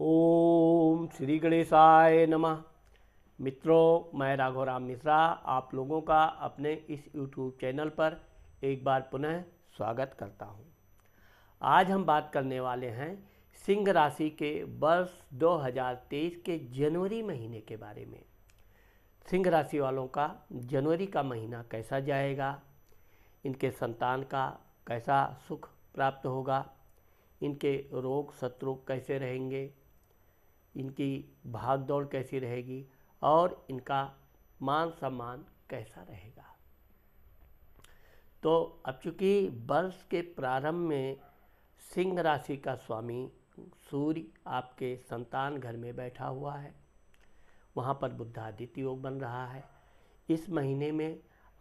ओम श्री गणेशाय नमः मित्रों मैं राघवराम मिश्रा आप लोगों का अपने इस यूट्यूब चैनल पर एक बार पुनः स्वागत करता हूं। आज हम बात करने वाले हैं सिंह राशि के वर्ष 2023 के जनवरी महीने के बारे में सिंह राशि वालों का जनवरी का महीना कैसा जाएगा इनके संतान का कैसा सुख प्राप्त होगा इनके रोग शत्रु कैसे रहेंगे इनकी भाग दौड़ कैसी रहेगी और इनका मान सम्मान कैसा रहेगा तो अब चूँकि वर्ष के प्रारंभ में सिंह राशि का स्वामी सूर्य आपके संतान घर में बैठा हुआ है वहाँ पर बुद्धादित्य योग बन रहा है इस महीने में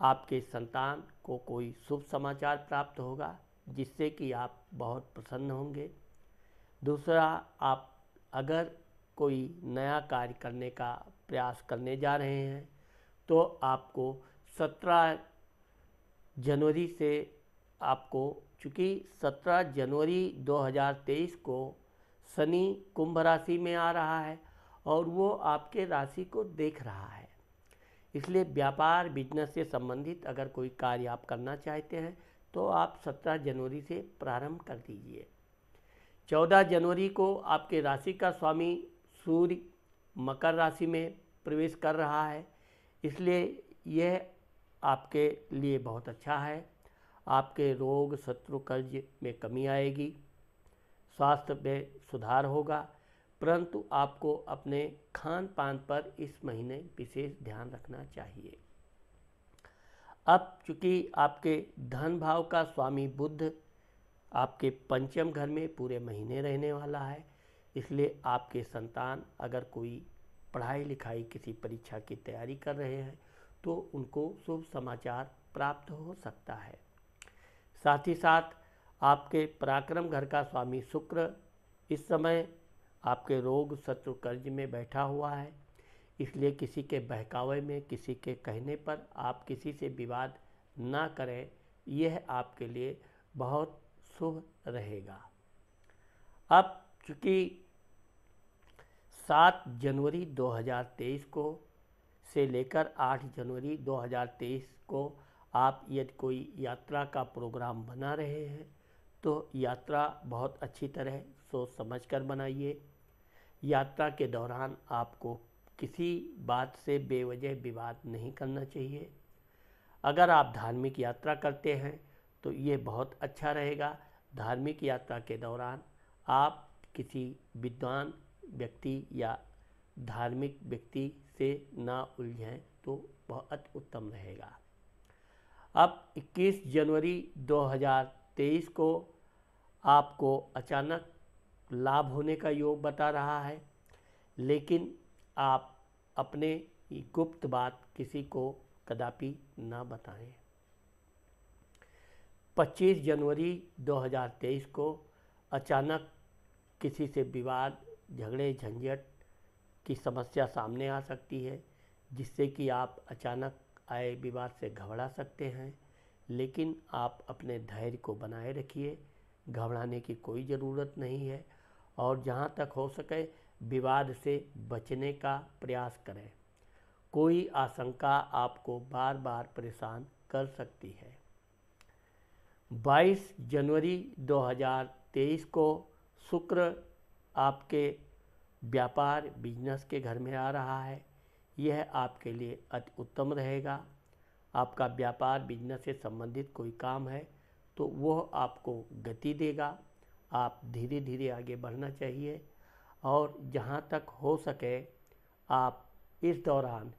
आपके संतान को कोई शुभ समाचार प्राप्त होगा जिससे कि आप बहुत प्रसन्न होंगे दूसरा आप अगर कोई नया कार्य करने का प्रयास करने जा रहे हैं तो आपको 17 जनवरी से आपको चूँकि 17 जनवरी 2023 को शनि कुंभ राशि में आ रहा है और वो आपके राशि को देख रहा है इसलिए व्यापार बिजनेस से संबंधित अगर कोई कार्य आप करना चाहते हैं तो आप 17 जनवरी से प्रारंभ कर दीजिए 14 जनवरी को आपके राशि का स्वामी सूर्य मकर राशि में प्रवेश कर रहा है इसलिए यह आपके लिए बहुत अच्छा है आपके रोग शत्रु कर्ज में कमी आएगी स्वास्थ्य में सुधार होगा परंतु आपको अपने खान पान पर इस महीने विशेष ध्यान रखना चाहिए अब चूँकि आपके धन भाव का स्वामी बुद्ध आपके पंचम घर में पूरे महीने रहने वाला है इसलिए आपके संतान अगर कोई पढ़ाई लिखाई किसी परीक्षा की तैयारी कर रहे हैं तो उनको शुभ समाचार प्राप्त हो सकता है साथ ही साथ आपके पराक्रम घर का स्वामी शुक्र इस समय आपके रोग शत्रु कर्ज में बैठा हुआ है इसलिए किसी के बहकावे में किसी के कहने पर आप किसी से विवाद ना करें यह आपके लिए बहुत शुभ रहेगा अब चूँकि सात जनवरी 2023 को से लेकर आठ जनवरी 2023 को आप यदि कोई यात्रा का प्रोग्राम बना रहे हैं तो यात्रा बहुत अच्छी तरह सोच समझ कर बनाइए यात्रा के दौरान आपको किसी बात से बेवजह विवाद नहीं करना चाहिए अगर आप धार्मिक यात्रा करते हैं तो ये बहुत अच्छा रहेगा धार्मिक यात्रा के दौरान आप किसी विद्वान व्यक्ति या धार्मिक व्यक्ति से ना उलझें तो बहुत उत्तम रहेगा अब 21 जनवरी 2023 को आपको अचानक लाभ होने का योग बता रहा है लेकिन आप अपने गुप्त बात किसी को कदापि ना बताएं 25 जनवरी 2023 को अचानक किसी से विवाद झगड़े झंझट की समस्या सामने आ सकती है जिससे कि आप अचानक आए विवाद से घबरा सकते हैं लेकिन आप अपने धैर्य को बनाए रखिए घबराने की कोई ज़रूरत नहीं है और जहाँ तक हो सके विवाद से बचने का प्रयास करें कोई आशंका आपको बार बार परेशान कर सकती है 22 जनवरी 2023 को शुक्र आपके व्यापार बिजनेस के घर में आ रहा है यह आपके लिए अति उत्तम रहेगा आपका व्यापार बिजनेस से संबंधित कोई काम है तो वह आपको गति देगा आप धीरे धीरे आगे बढ़ना चाहिए और जहाँ तक हो सके आप इस दौरान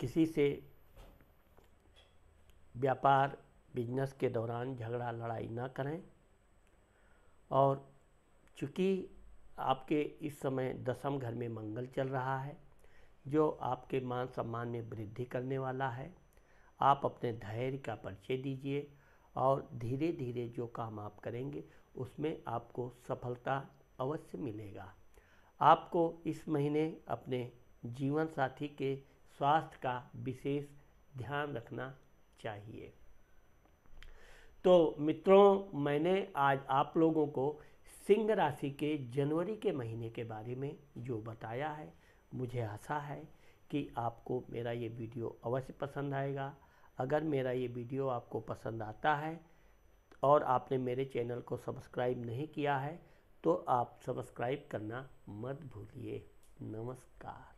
किसी से व्यापार बिजनेस के दौरान झगड़ा लड़ाई ना करें और चूँकि आपके इस समय दसम घर में मंगल चल रहा है जो आपके मान सम्मान में वृद्धि करने वाला है आप अपने धैर्य का परिचय दीजिए और धीरे धीरे जो काम आप करेंगे उसमें आपको सफलता अवश्य मिलेगा आपको इस महीने अपने जीवन साथी के स्वास्थ्य का विशेष ध्यान रखना चाहिए तो मित्रों मैंने आज आप लोगों को सिंह राशि के जनवरी के महीने के बारे में जो बताया है मुझे आशा है कि आपको मेरा ये वीडियो अवश्य पसंद आएगा अगर मेरा ये वीडियो आपको पसंद आता है और आपने मेरे चैनल को सब्सक्राइब नहीं किया है तो आप सब्सक्राइब करना मत भूलिए नमस्कार